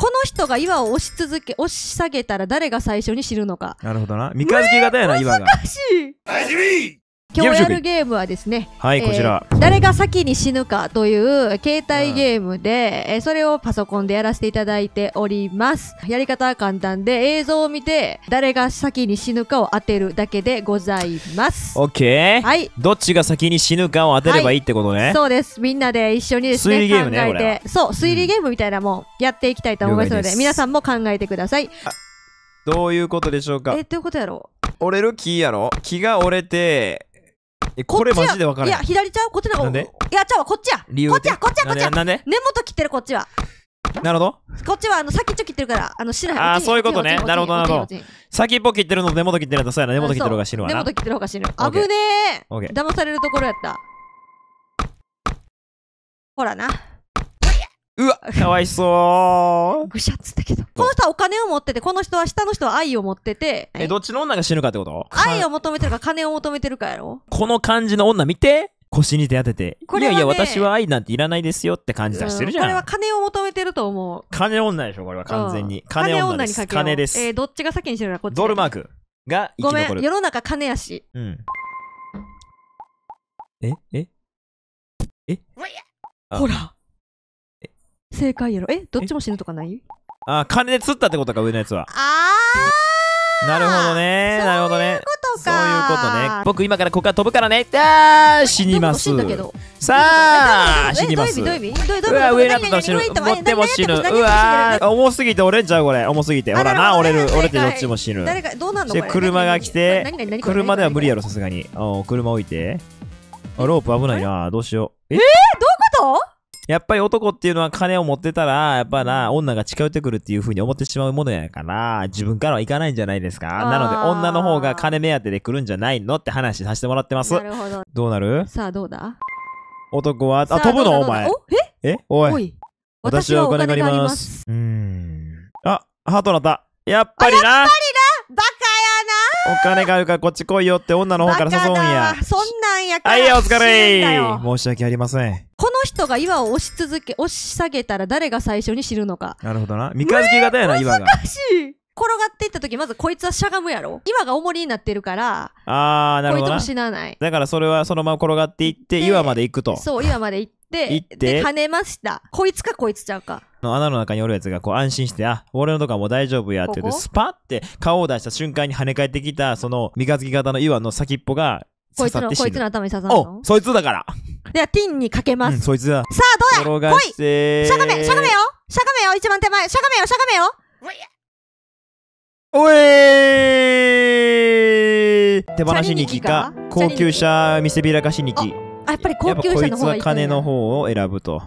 この人が岩を押し続け、押し下げたら誰が最初に知るのか。なるほどな。三日月型やな、岩が。難しい。今日やるゲームはですね、はい、こちら、誰が先に死ぬかという携帯ゲームで、うん、それをパソコンでやらせていただいております。やり方は簡単で、映像を見て、誰が先に死ぬかを当てるだけでございます。オッケー。はい。どっちが先に死ぬかを当てればいいってことね。はい、そうです。みんなで一緒にですね、推理ゲームね、考えて、そう、推理ゲームみたいなもん、やっていきたいと思いますので、皆さんも考えてください。どういうことでしょうかえ、どういうことやろう折れる木やろ木が折れて、え、これマジでわからいや、左ちゃうこっちの方が。なんでいや、ちゃうわ、こっちや。理由こっちや、こっちや、こっちや。なんで根元切ってる、こっちは。なるほど。こっちは、あの、先っちょ切ってるから、あの、死ない。ああ、そういうことね。なるほど、なるほど。先っぽ切ってるのと根元切ってるのと、そうやな。根元切ってる方が死ぬわな。根元切ってる方が死ぬ。危ねえ。騙されるところやった。ほらな。うわ、かわいそう。ぐしゃっつったけど。この人はお金を持ってて、この人は下の人は愛を持ってて。え、どっちの女が死ぬかってこと愛を求めてるか金を求めてるかやろこの感じの女見て腰に手当てて、ねいやいや、私は愛なんていらないですよって感じ出してるじゃん。うんこれは金を求めてると思う。金女でしょ、これは完全に。うん金女です。金ようです。えーどっちが先にしてるかこっち。ドルマークが生ごめん、世の中金やし。うん。えええほら。正解やろえどっちも死ぬとかないあ金で釣ったってことか上のやつはああなるほどねなるほどねそういうことね僕今からここから飛ぶからねああ、死にますさあ死にますうわ上になったら死ぬ持っても死ぬうわ重すぎて折れんちゃうこれ重すぎてほらな折れる折れてどっちも死ぬ車が来て車では無理やろさすがにお車置いてロープ危ないなどうしようええどういうことやっぱり男っていうのは金を持ってたら、やっぱな、女が近寄ってくるっていう風に思ってしまうものやから、自分からはいかないんじゃないですか。なので、女の方が金目当てで来るんじゃないのって話させてもらってます。なるほど。どうなるさあ、どうだ男は、あ、飛ぶのお前。ええおい。私はお金があります。うーん。あ、ハートなった。やっぱりな。やっぱりお金があるからこっち来いよって女の方から誘うんや。そんなんやから。はい、お疲れ申し訳ありません。この人が岩を押し続け、押し下げたら誰が最初に知るのか。なるほどな。三日月型やな、岩が。難しい。転がっていった時まずこいつはしゃがむやろ岩が重りになってるからあーなるほどこいつも死なないだからそれはそのまま転がっていって岩まで行くとそう岩まで行って行って跳ねましたこいつかこいつちゃうかの穴の中におるやつがこう安心して、あ、俺のとかもう大丈夫やって言って、スパって顔を出した瞬間に跳ね返ってきた、その三日月型の岩の先っぽがこいつの、こいつの頭に刺さるのおそいつだから。では、ティンにかけます。うん、そいつだ。さあ、どうだ来いしゃがめ、しゃがめよしゃがめよ一番手前しゃがめよしゃがめよおえー手放しにきか、高級車見せびらかしにき。あ、やっぱり高級車の方がいい、こいつは金の方を選ぶと。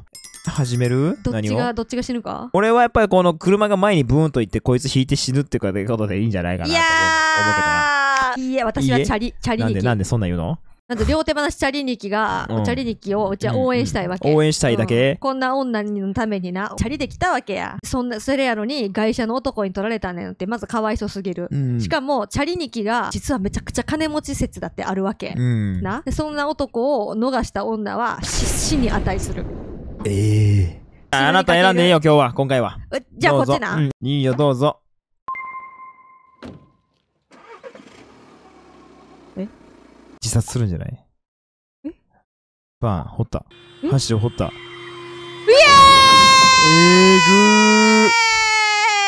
始めるどっちが、どっちが死ぬか俺はやっぱりこの車が前にブーンと行って、こいつ引いて死ぬってことでいいんじゃないかなと思ってたいや、私はチャリ、チャリに。なんで、なんでそんなん言うのなんで両手放しチャリニキが、うん、チャリニキをうちは応援したいわけ。うんうん、応援したいだけ、こんな女のためにな、チャリできたわけや。そんな、それやのに会社の男に取られたねんって、まずかわいそすぎる。しかも、チャリニキが、実はめちゃくちゃ金持ち説だってあるわけ。なそんな男を逃した女は、死に値する。ええー、あなた選んでいいよ、今日は、今回は。じゃあ、こっちな、うん。いいよ、どうぞ。え自殺するんじゃないえバン、掘った。箸を掘った。イエーイえーぐー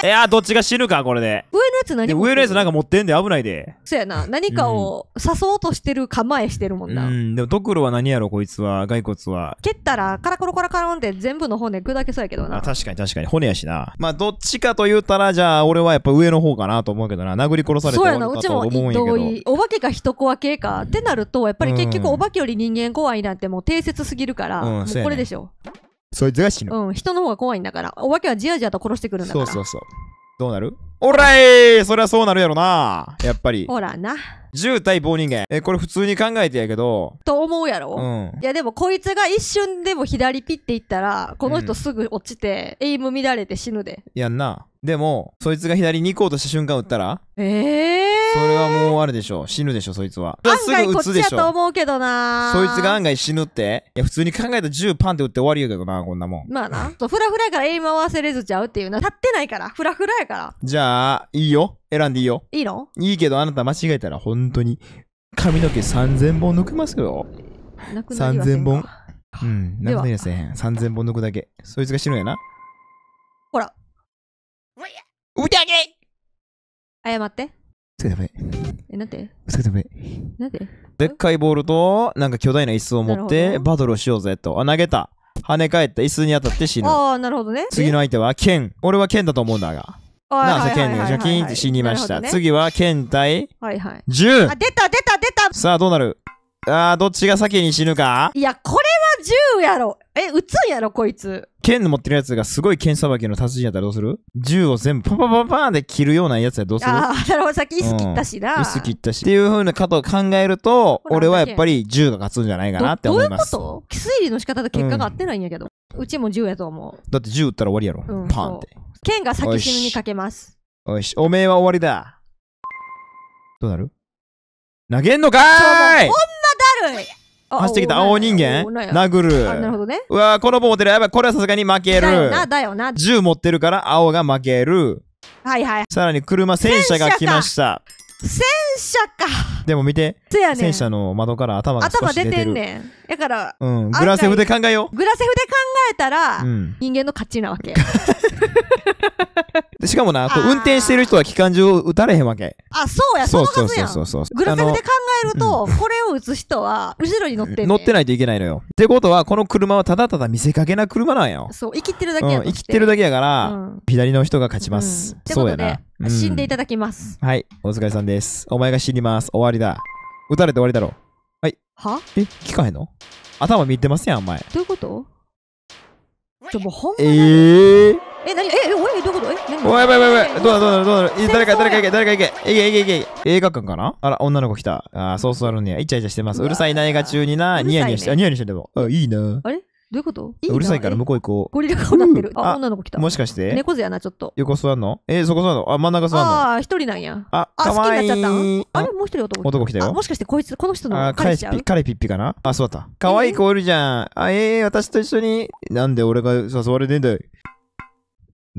いやどっちが死ぬか、これで。上のやつ何上のやつなんか持ってんで危ないで。そうやな。何かを刺そうとしてる構えしてるもんな。うん、でもドクロは何やろ、こいつは、骸骨は。蹴ったら、カラコロカラカロンって全部の骨砕けそうやけどな。確かに確かに。骨やしな。まあ、どっちかと言うたら、じゃあ、俺はやっぱ上の方かなと思うけどな。殴り殺されてるかと思うんやけど。そうやな、うちもお化けか人怖系か。ってなると、やっぱり結局お化けより人間怖いなんてもう定説すぎるから、うん、もうこれでしょ。そいつが死ぬ。うん、人の方が怖いんだから。お化けはじわじわと殺してくるんだかそうそうそう。どうなるおらえーそれはそうなるやろな。やっぱり。ほらな。10対棒人間。え、これ普通に考えてやけど。と思うやろ、うん。いやでもこいつが一瞬でも左ピッていったらこの人すぐ落ちて、エイム乱れて死ぬでやんな。でも、そいつが左に行こうとした瞬間撃ったらええそれはもうあるでしょ死ぬでしょそいつは案外こっちやと思うけどなそいつが案外死ぬっていや普通に考えたら銃パンって撃って終わりやけどなこんなもんまあなそうフラフラやからエイム合わせれずちゃうっていうな立ってないからフラフラやからじゃあいいよ選んでいいよいいのいいけどあなた間違えたら本当に髪の毛3000本抜きますよ3000本うんなくなりやせへん3000本抜くだけそいつが死ぬやなほらうてあげ謝ってえ、なんてなんででっかいボールと、なんか巨大な椅子を持って、バトルをしようぜと。あ、投げた。跳ね返った。椅子に当たって死ぬ。ああ、なるほどね。次の相手は、剣。俺は剣だと思うんだが。なあ、剣に、ジャキンって死にました。ね、次は剣対、はいはい、10! あ、出た出た出たさあ、どうなるあー、どっちが先に死ぬかいや、これ10やろえ、撃つんやろこいつ。剣持ってるやつがすごい剣さばきの達人やったらどうする銃を全部パパパパーンで切るようなやつやどうするああ、なるほど。さっき椅子切ったしな。椅子切ったし。っていうふうなことを考えると、俺はやっぱり銃が勝つんじゃないかなって思います。どういうこと推理の仕方と結果が合ってないんやけど。うん、うちも銃やと思う。だって銃撃ったら終わりやろ。うん、パーンって。剣が先死ぬにかけます。おいし、おめえは終わりだ。どうなる投げんのかーいほんまだるい走ってきた。青人間殴る。なるほどね。うわこの棒持ってる。やばい、これはさすがに負ける。だよな、だよな。銃持ってるから青が負ける。はいはい。さらに車、戦車が来ました。戦車か。でも見て。せやねん戦車の窓から頭が少頭し出出てんねん。だから、うん。グラセフで考えよう。グラセフで考えたら、う。ん。人間の勝ちなわけ。しかもな、こう運転してる人は機関銃を撃たれへんわけ。あ、そうや、そうそうそうそうそう。グラセフで考えると、これを打つ人は、後ろに乗ってんね乗ってないといけないのよ。ってことは、この車はただただ見せかけな車なんよ。そう、生きてるだけやうん、生きてるだけやから、うん左の人が勝ちます。うん。そうやな。。死んでいただきます。はい、お疲れさんです。お前が死にます。終わりだ。撃たれて終わりだろ。はえ、聞かへんの頭見てますやん、お前。どういうことちょ、もうほんまえに。ー、え、何え、え、おい、どういうことえ、何おいおいおいおいどうなるどうなるどうなるい誰か誰か行け誰か行けえ、けいけいけいけ映画館かなあら女の子来たあそうそうあるねイチャイチャしてますうるさいな映画中になニヤニヤしてあニヤニヤしてでもあいいなあれどういうことうるさいから向こう行こう。ゴリラ顔なってる。あ、女の子来た。もしかして猫背やな、ちょっと。横座んのえそこ座んのあ、真ん中座んのああ、一人なんや。あ、あ、好きになっちゃったあれもう一人男来た。男来てよ。もしかしてこいつ、この人の彼彼ピッピかなあ、座った。可愛い子おるじゃん。あ、ええ私と一緒に。なんで俺が誘われてんだよ。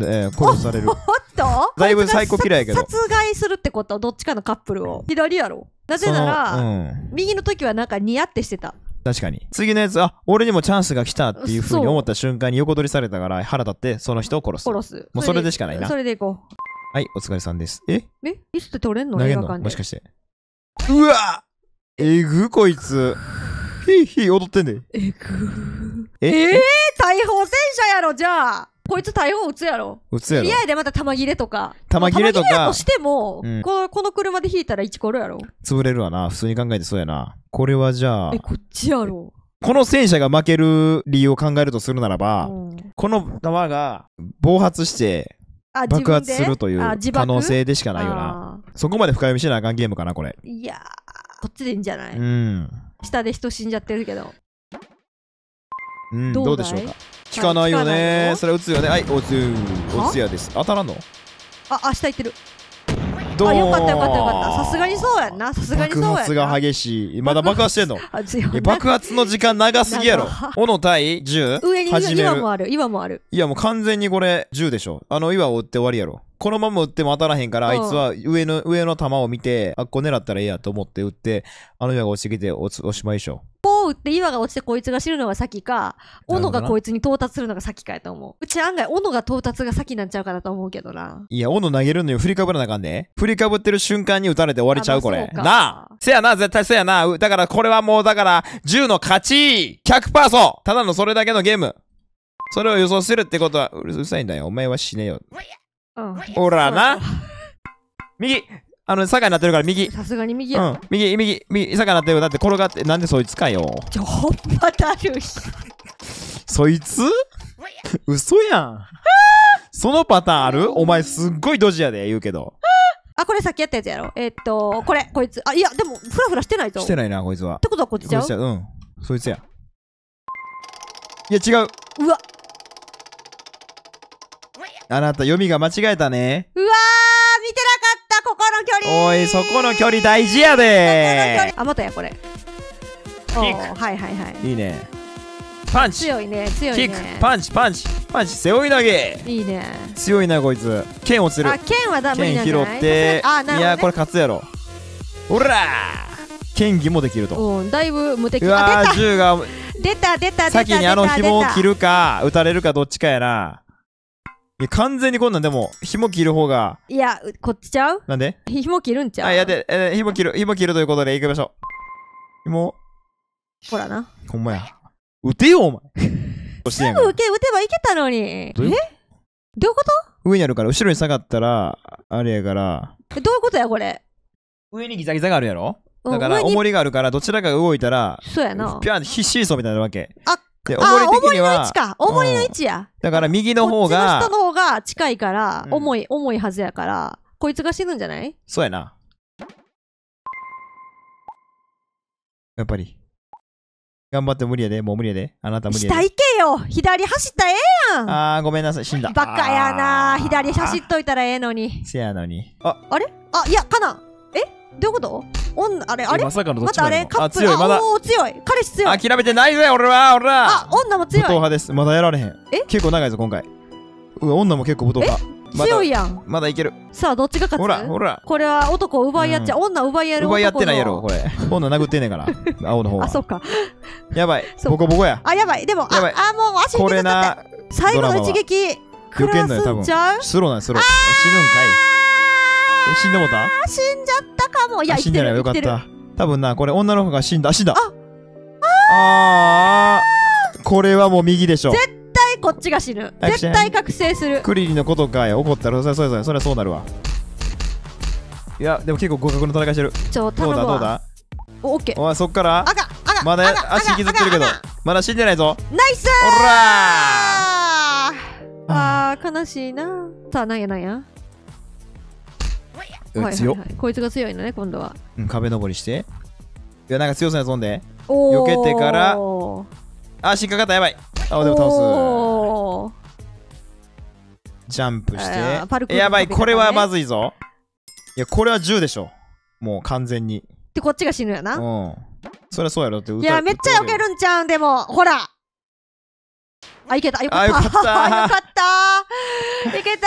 え殺される。おっと だいぶ最高嫌いやけど。殺害するってことどっちかのカップルを。左やろ。なぜなら、右の時はなんかニヤってしてた。確かに。次のやつ、あ、俺にもチャンスが来たっていうふうに思った瞬間に横取りされたから腹立ってその人を殺す。殺す。もうそれでしかないな。それでいこう。はい、お疲れさんです。ええいつって取れんの投げんのもしかして。うわえぐこいつ。ひいひい踊ってんで。えぐええー、大砲戦車やろ、じゃあ。こいつ台本打つやろ。打つやろ。いやでまた玉切れとか。玉切れとか。玉切れとしても、うん、この、この車で引いたら1コロやろ。潰れるわな。普通に考えてそうやな。これはじゃあ。え、こっちやろ。この戦車が負ける理由を考えるとするならば、うん、この弾が暴発して爆発するという可能性でしかないよな。そこまで深読みしなあかんゲームかな、これ。いやこっちでいいんじゃないうん。下で人死んじゃってるけど。うん、どうでしょうか。聞かないよねそれ打つよねはいおつおつやです当たらんのあ明日行ってるどうあよかったよかったよかったさすがにそうやんなさすがにそうや爆発が激しいまだ爆発してんの爆発の時間長すぎやろ斧対銃上に始めるもある今もあるいやもう完全にこれ銃でしょあの岩を打って終わりやろこのまま打っても当たらへんから、あいつは上の、上の球を見て、あっこ狙ったらええやと思って打って、あの矢が落ちてきてお、おしまいでしょ。打って岩が落ちてこいつが死ぬのが先か、斧がこいつに到達するのが先かやと思う。うち案外斧が到達が先なんちゃうかなと思うけどな。いや、斧投げるのよ。振りかぶらなあかんで。振りかぶってる瞬間に打たれて終わりちゃう、これ。なあせやな、絶対せやな。だからこれはもう、だから、10の勝ち !100% そただのそれだけのゲーム。それを予想するってことは、うるさいんだよ。お前は死ねよ。うん、ほらな。右あの、坂になってるから右。さすがに右や、うん。右、右、右、坂になってるだって転がって、なんでそいつかよ。ちょ、ほんまだるい。そいつ 嘘やん。そのパターンあるお前すっごいドジやで、言うけど。あ、これさっきやったやつやろ。えー、っと、これ、こいつ。あ、いや、でも、ふらふらしてないぞ。してないな、こいつは。ってことはこっちちゃうこうん。そいつや。いや、違う。うわ。あなた、読みが間違えたね。うわーったここの距離おいそこの距離大事やであまたやこれキックはいはいはいいいねパンチ強いね強いねキックパンチパンチパンチ背負い投げいいね強いなこいつ剣をするあ剣はダメなんじゃない拾ってあなるほど、ね、いやこれ勝つやろおら剣技もできるとうんだいぶ無敵うわー銃が出た出た出た先にあの紐を切るかたたれるかどっちかやないや、完全にこんなんでも、紐切る方が。いや、こっちちゃうなんで紐切るんちゃうあ、いやで、え、紐切る、紐切るということで行きましょう。紐。ほらな。ほんまや。打てよ、お前。す ぐ受け打てばいけたのに。えどういうこと上にあるから、後ろに下がったら、あれやから。え、どういうことや、これ。上にギザギザがあるやろだから、重りがあるから、どちらかが動いたら、そうやな。ピぴゃん、必死そうみたいなわけ。あで、重り的には。重りの位置か。重りの位置や。だから、右の方が、下のが近いから、重い、重いはずやから、こいつが死ぬんじゃないそうやな。やっぱり。頑張って無理やで、もう無理やで。あなた無理やで。下行けよ左走ったらええやんあー、ごめんなさい、死んだ。バカやな左走っといたらええのに。せやのに。あ、あれあ、いや、かなえどういうこと女、あれあれまさかのどっちまでも、ま、あ、強い、まだ。お強い。彼氏強い。諦めてないぜ、俺は、俺は。あ、女も強い。武闘派です。まだやられへん。え結構長いぞ、今回。うわ、女も結構武道家。まだ強いやん。まだいける。さあ、どっちが勝つほら、ほら。これは男を奪い合っちゃ、う女奪い合る奪い合ってないやろ、これ。女殴ってんねんから。青の方は。あ、そっか。やばい。ボコボコや。あ、やばい。でも、あ、あ、もう足これな。最後の一撃。避けんのよ、多分。スローなんスロー。死ぬんかい。死んでもた死んじゃったかも。いや、死んじゃないよかった。多分な、これ女の方が死んだ。死んだ。あああこれはもう右でしょ。絶こっちが死ぬ絶対覚醒するクリリのことかい怒ったらそれそれそそうなるわいやでも結構合格の戦いしてるちょ頼むどうだどうだおオッケーお前そっからあがまだ足引きずってるけどまだ死んでないぞナイスーおらーあー悲しいなさあなんやなんやはいはいはい、こいつが強いのね今度は、うん、壁登りしていやなんか強そうなやつんで避けてからあ進化型やばいあ、でも倒す。ジャンプして。やばい、これはまずいぞ。いや、これは10でしょ。もう完全に。で、こっちが死ぬやな。うん。そりゃそうやろっていや、めっちゃ避けるんちゃうん、でも、ほら。あ、いけた。よかった。よかった。よかった。いけた。